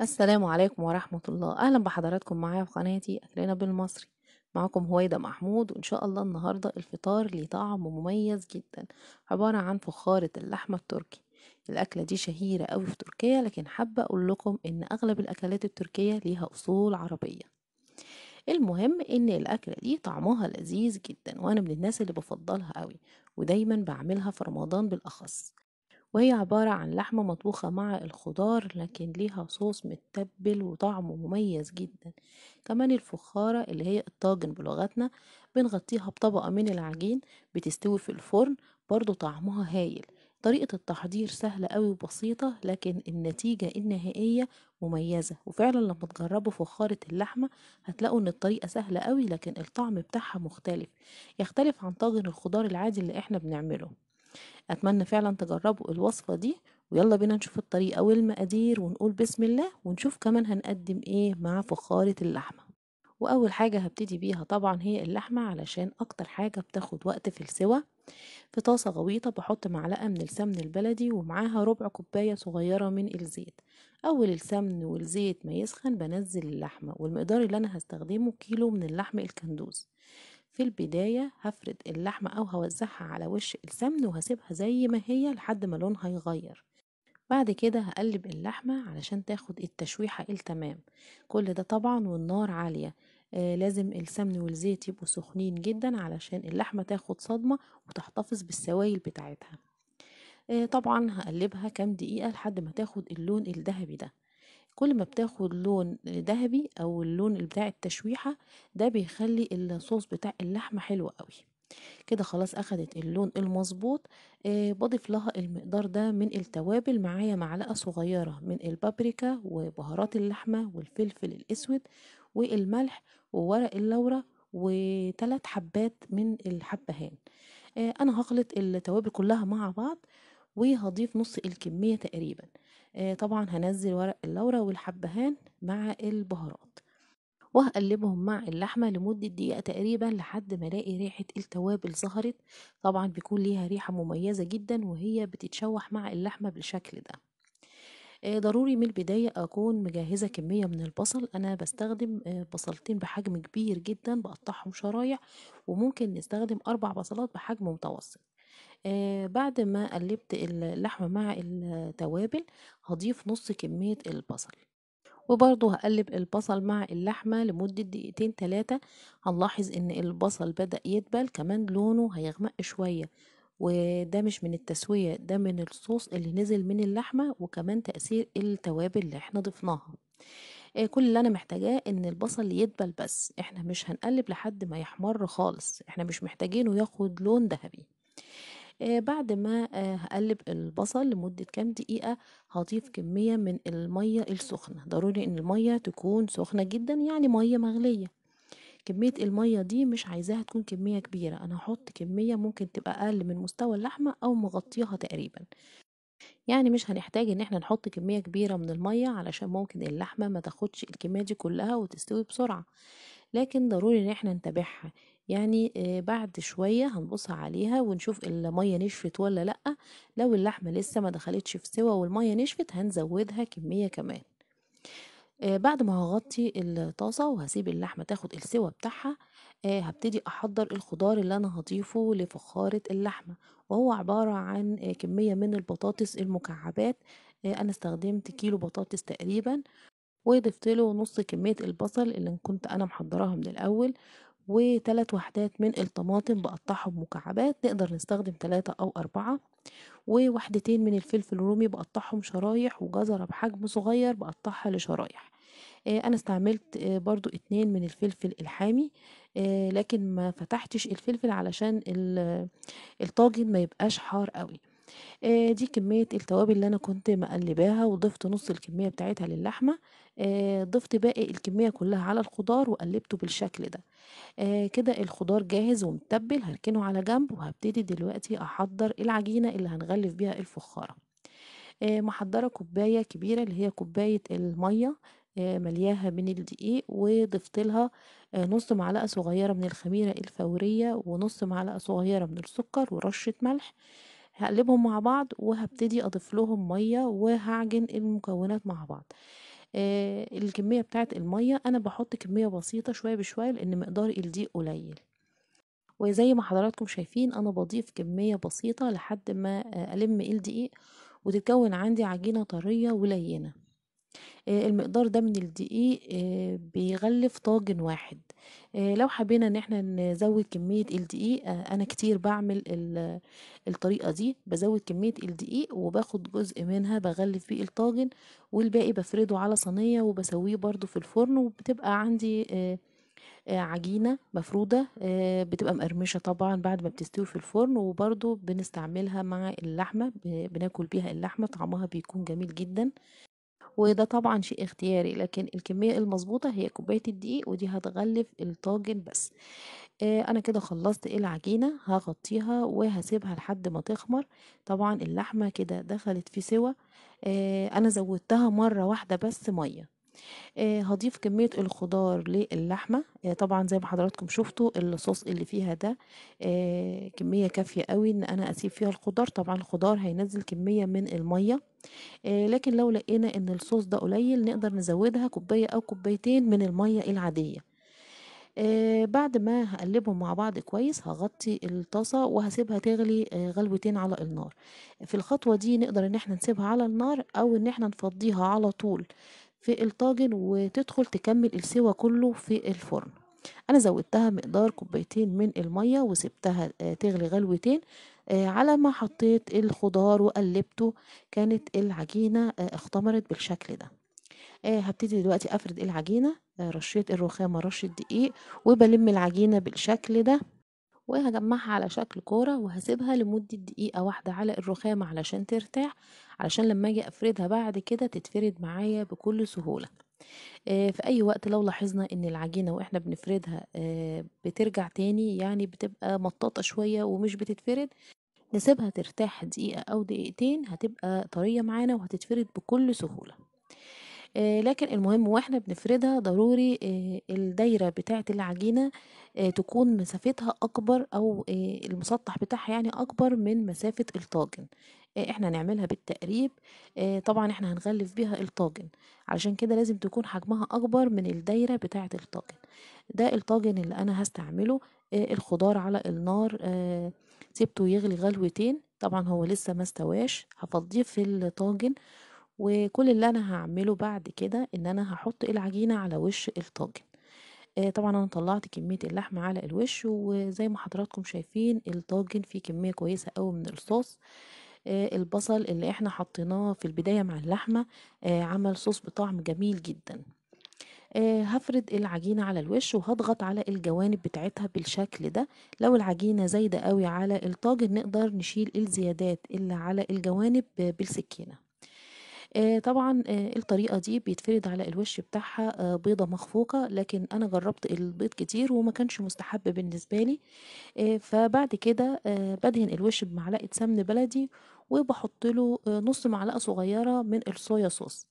السلام عليكم ورحمة الله أهلا بحضراتكم معايا في قناتي أكلنا بالمصري معاكم هويدا محمود وإن شاء الله النهاردة الفطار ليه طعم مميز جدا عبارة عن فخارة اللحمة التركي الأكلة دي شهيرة أوي في تركيا لكن حابة أقول لكم إن أغلب الأكلات التركية ليها أصول عربية المهم ان الاكله دي طعمها لذيذ جدا وانا من الناس اللي بفضلها قوي ودايما بعملها في رمضان بالاخص وهي عبارة عن لحمة مطبوخة مع الخضار لكن ليها صوص متبل وطعمه مميز جدا كمان الفخارة اللي هي الطاجن بلغتنا بنغطيها بطبقة من العجين بتستوي في الفرن برضو طعمها هايل طريقة التحضير سهلة قوي وبسيطة لكن النتيجة النهائية مميزة وفعلا لما تجربوا فخارة اللحمة هتلاقوا ان الطريقة سهلة قوي لكن الطعم بتاعها مختلف يختلف عن طاجن الخضار العادي اللي احنا بنعمله أتمنى فعلا تجربوا الوصفة دي ويلا بينا نشوف الطريقة والمقادير ونقول بسم الله ونشوف كمان هنقدم ايه مع فخارة اللحمة وأول حاجة هبتدي بيها طبعا هي اللحمة علشان أكتر حاجة بتاخد وقت في السوى في طاسة غويطة بحط معلقة من السمن البلدي ومعاها ربع كوباية صغيرة من الزيت أول السمن والزيت ما يسخن بنزل اللحمة والمقدار اللي أنا هستخدمه كيلو من اللحم الكندوز في البداية هفرد اللحمة أو هوزعها على وش السمن وهسيبها زي ما هي لحد ما لونها يغير بعد كده هقلب اللحمة علشان تاخد التشويحة التمام كل ده طبعا والنار عالية آه لازم السمن والزيت يبقوا سخنين جدا علشان اللحمة تاخد صدمة وتحتفظ بالسوائل بتاعتها آه طبعا هقلبها كام دقيقة لحد ما تاخد اللون الذهبي ده كل ما بتاخد لون ذهبي او اللون بتاع التشويحة ده بيخلي الصوص بتاع اللحمة حلو قوي كده خلاص اخدت اللون المظبوط آه بضيف لها المقدار ده من التوابل معايا معلقه صغيره من البابريكا وبهارات اللحمه والفلفل الاسود والملح وورق اللورة وثلاث حبات من الحبهان آه انا هخلط التوابل كلها مع بعض وهضيف نص الكميه تقريبا آه طبعا هنزل ورق اللورة والحبهان مع البهارات وهقلبهم مع اللحمة لمدة دقيقة تقريبا لحد ما الاقي ريحة التوابل ظهرت طبعا بيكون ليها ريحة مميزة جدا وهي بتتشوح مع اللحمة بالشكل ده آه، ضروري من البداية أكون مجهزة كمية من البصل أنا بستخدم آه، بصلتين بحجم كبير جدا بقطعهم شرايح وممكن نستخدم أربع بصلات بحجم متوسط آه، بعد ما قلبت اللحمة مع التوابل هضيف نص كمية البصل وبرضو هقلب البصل مع اللحمة لمدة دقيقتين تلاتة هنلاحظ ان البصل بدأ يدبل كمان لونه هيغمق شوية وده مش من التسوية ده من الصوص اللي نزل من اللحمة وكمان تأثير التوابل اللي احنا ضفناها آه، كل اللي انا محتاجاه ان البصل يدبل بس احنا مش هنقلب لحد ما يحمر خالص احنا مش محتاجينه ياخد لون ذهبي آه، بعد ما آه، هقلب البصل لمدة كام دقيقة هضيف كمية من المية السخنة ضروري ان المية تكون سخنة جدا يعني مية مغلية كمية المية دي مش عايزاها تكون كمية كبيرة انا هحط كمية ممكن تبقى اقل من مستوى اللحمة او مغطيها تقريبا يعني مش هنحتاج ان احنا نحط كمية كبيرة من المية علشان ممكن اللحمة ما تاخدش الكمية دي كلها وتستوي بسرعة لكن ضروري ان احنا نتابعها يعني بعد شوية هنبص عليها ونشوف المية نشفت ولا لأ لو اللحمة لسه ما دخلتش في سوا والمية نشفت هنزودها كمية كمان بعد ما هغطي الطاسة وهسيب اللحمة تاخد السوا بتاعها هبتدي أحضر الخضار اللي أنا هضيفه لفخارة اللحمة وهو عبارة عن كمية من البطاطس المكعبات أنا استخدمت كيلو بطاطس تقريبا وضفت له نص كمية البصل اللي كنت أنا محضراها من الأول وثلاث وحدات من الطماطم بقطعهم مكعبات نقدر نستخدم ثلاثة أو أربعة ووحدتين من الفلفل الرومي بقطعهم شرايح وجزرة بحجم صغير بقطعها لشرايح آه، أنا استعملت آه، برضو اتنين من الفلفل الحامي آه، لكن ما فتحتش الفلفل علشان الطاجن ما يبقاش حار قوي آه دي كمية التوابل اللي أنا كنت مقلّباها وضِفت نُص الكمية بتاعتها للحمة، آه ضِفت باقي الكمية كلّها على الخضار وقلّبته بالشكل ده. آه كده الخضار جاهز ومتبّل هركنه على جنب وهبتدي دلوقتي أحضّر العجينة اللي هنغلّف بيها الفخّارة. آه محضّرة كوباية كبيرة اللي هي كوباية المَيّة آآ آه، من الدقيق وضِفت لها آه، نُص معلقة صغيّرة من الخميرة الفورية ونُص معلقة صغيّرة من السُكّر ورشّة ملح. هقلبهم مع بعض وهبتدي اضيف لهم ميه وهعجن المكونات مع بعض آه الكميه بتاعه الميه انا بحط كميه بسيطه شويه بشويه لان مقدار الدقيق قليل وزي ما حضراتكم شايفين انا بضيف كميه بسيطه لحد ما آه، الم الدقيق وتتكون عندي عجينه طريه ولينه آه، المقدار ده من الدقيق آه، بيغلف طاجن واحد آه، لو حبينا ان احنا نزود كمية الدقيق آه، انا كتير بعمل الطريقة دي بزود كمية الدقيق وباخد جزء منها بغلف بيه الطاجن والباقي بفرده على صينية وبسويه برضو في الفرن وبتبقى عندي آه،, آه، عجينة مفرودة آه، بتبقى مقرمشة طبعا بعد ما بتستوي في الفرن وبرضو بنستعملها مع اللحمة بناكل بيها اللحمة طعمها بيكون جميل جدا وده طبعا شيء اختياري لكن الكمية المظبوطة هي كوباية الدقيق ودي هتغلف الطاجن بس آه انا كده خلصت العجينة هغطيها وهسيبها لحد ما تخمر طبعا اللحمة كده دخلت في سوا آه انا زودتها مرة واحدة بس مية آه، هضيف كمية الخضار للحمة آه، طبعا زي ما حضراتكم شفتوا الصوص اللي فيها ده آه، كمية كافية قوي ان انا اسيب فيها الخضار طبعا الخضار هينزل كمية من المية لكن لو لقينا ان الصوص ده قليل نقدر نزودها كوباية او كوبايتين من المية العادية آه بعد ما هقلبهم مع بعض كويس هغطي الطاسة وهسيبها تغلي آه غلوتين على النار في الخطوة دي نقدر ان احنا نسيبها على النار او ان احنا نفضيها على طول في الطاجن وتدخل تكمل السوا كله في الفرن انا زودتها مقدار كوبايتين من الميه وسبتها آه، تغلي غلوتين آه، على ما حطيت الخضار وقلبته كانت العجينه آه، اختمرت بالشكل ده هبتدي دلوقتي افرد العجينه رشيت الرخامه رشه دقيق وبلم العجينه بالشكل ده وهجمعها على شكل كورة وهسيبها لمدة دقيقة واحدة على الرخامة علشان ترتاح علشان لما اجي افردها بعد كده تتفرد معايا بكل سهولة آه، في اي وقت لو لاحظنا ان العجينة واحنا بنفردها آه، بترجع تاني يعني بتبقى مطاطة شوية ومش بتتفرد نسيبها ترتاح دقيقة او دقيقتين هتبقى طرية معانا وهتتفرد بكل سهولة آه، لكن المهم واحنا بنفردها ضروري آه، الدايرة بتاعة العجينة آه، تكون مسافتها أكبر أو المسطح بتاعها يعني أكبر من مسافة الطاجن احنا هنعملها بالتقريب طبعا احنا هنغلف بيها الطاجن علشان كده لازم تكون حجمها اكبر من الدايره بتاعه الطاجن ده الطاجن اللي انا هستعمله الخضار على النار سيبته يغلي غلوتين طبعا هو لسه ما استواش هفضيه في الطاجن وكل اللي أنا هعمله بعد كده إن أنا هحط العجينة على وش الطاجن آه طبعا أنا طلعت كمية اللحمة على الوش وزي ما حضراتكم شايفين الطاجن فيه كمية كويسة قوي من الصوص آه البصل اللي احنا حطيناه في البداية مع اللحمة آه عمل صوص بطعم جميل جدا آه، هفرد العجينة على الوش وهضغط على الجوانب بتاعتها بالشكل ده لو العجينة زايدة قوي على الطاجن نقدر نشيل الزيادات اللي على الجوانب بالسكينة آه، طبعًا آه، الطريقة دي بيتفرد على الوِش بتاعها آه، بيضة مخفوقة، لكن أنا جرّبت البيض كتير وما كانش مُستحب بالنسبة لي، فبعد كده بدهن الوِش بمعلقة سَمن بلدي وبحط له نُص معلقة صغيّرة من الصويا صوص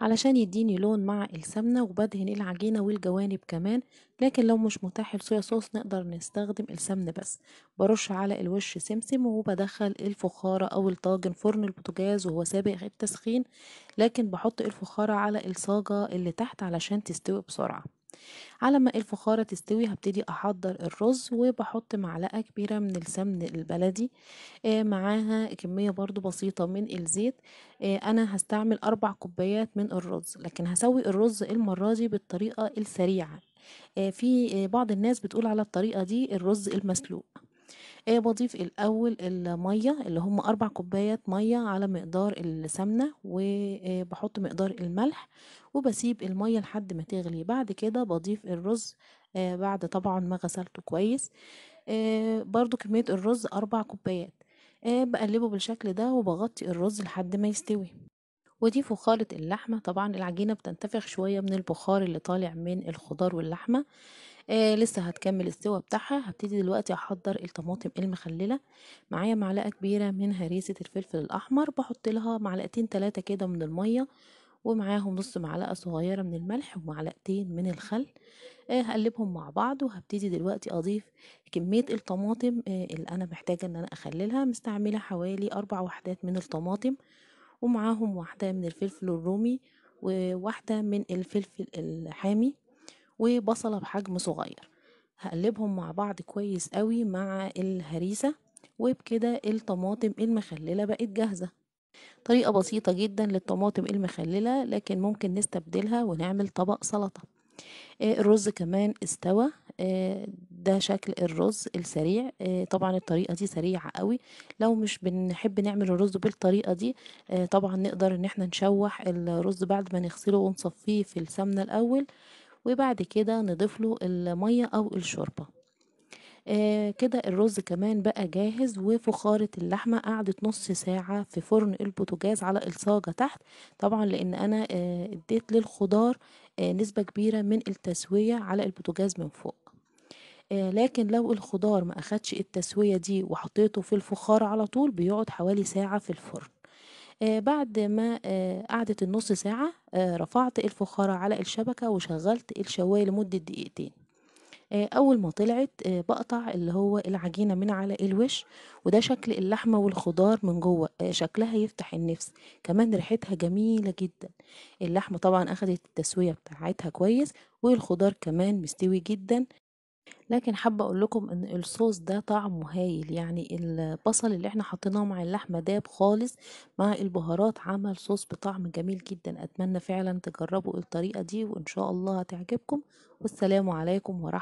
علشان يديني لون مع السمنة وبدهن العجينة والجوانب كمان لكن لو مش متاح الصويا صوص نقدر نستخدم السمن بس برش على الوش سمسم وبدخل الفخارة أو الطاجن فرن البوتجاز وهو سابق التسخين لكن بحط الفخارة على الصاجة اللي تحت علشان تستوي بسرعة على ما الفخارة تستوي هبتدي أحضر الرز وبحط معلقة كبيرة من السمن البلدي آه، معاها كمية برضو بسيطة من الزيت آه، أنا هستعمل أربع كوبايات من الرز لكن هسوي الرز المرة دي بالطريقة السريعة آه، في بعض الناس بتقول على الطريقة دي الرز المسلوق ايه بضيف الأول المية اللي هم أربع كوبايات مية على مقدار السمنة وبحط آه، مقدار الملح وبسيب المية لحد ما تغلي بعد كده بضيف الرز آه، بعد طبعا ما غسلته كويس آه، برضو كمية الرز أربع كوبايات بقلبه بالشكل ده وبغطي الرز لحد ما يستوي ودي فخارة اللحمة طبعا العجينة بتنتفخ شوية من البخار اللي طالع من الخضار واللحمة آه لسه هتكمل السوا بتاعها هبتدي دلوقتي احضر الطماطم المخلله معايا معلقه كبيره من هريسه الفلفل الاحمر بحط لها معلقتين ثلاثه كده من الميه ومعاهم نص معلقه صغيره من الملح ومعلقتين من الخل آه هقلبهم مع بعض وهبتدي دلوقتي اضيف كميه الطماطم آه اللي انا محتاجه ان انا اخللها مستعمله حوالي اربع وحدات من الطماطم ومعاهم واحده من الفلفل الرومي وواحده من الفلفل الحامي وبصلة بحجم صغير هقلبهم مع بعض كويس قوي مع الهريسة وبكده الطماطم المخللة بقت جاهزة طريقة بسيطة جدا للطماطم المخللة لكن ممكن نستبدلها ونعمل طبق سلطة آه، الرز كمان استوى آه، ده شكل الرز السريع آه، طبعا الطريقة دي سريعة قوي لو مش بنحب نعمل الرز بالطريقة دي طبعا نقدر ان احنا نشوح الرز بعد ما نغسله ونصفيه في السمنة الاول وبعد كده نضيف له المية أو الشوربة آه كده الرز كمان بقى جاهز وفخارة اللحمة قعدت نص ساعة في فرن البوتجاز على الصاجة تحت طبعا لأن أنا آه اديت للخضار آه نسبة كبيرة من التسوية على البوتجاز من فوق آه، لكن لو الخضار ما أخدش التسوية دي وحطيته في الفخار على طول بيقعد حوالي ساعة في الفرن آه، بعد ما آه، قعدت النص ساعة آه، رفعت الفخارة على الشبكة وشغلت الشواية لمدة دقيقتين أول ما طلعت بقطع اللي هو العجينة من على الوش وده شكل اللحمة والخضار من جوه شكلها يفتح النفس كمان ريحتها جميلة جدا اللحمة طبعا أخدت التسوية بتاعتها كويس والخضار كمان مستوي جدا لكن حابة أقول لكم إن الصوص ده طعمه هايل يعني البصل اللي احنا حطيناه مع اللحمة داب خالص مع البهارات عمل صوص بطعم جميل جدا أتمنى فعلا تجربوا الطريقة دي وإن شاء الله هتعجبكم والسلام عليكم ورحمة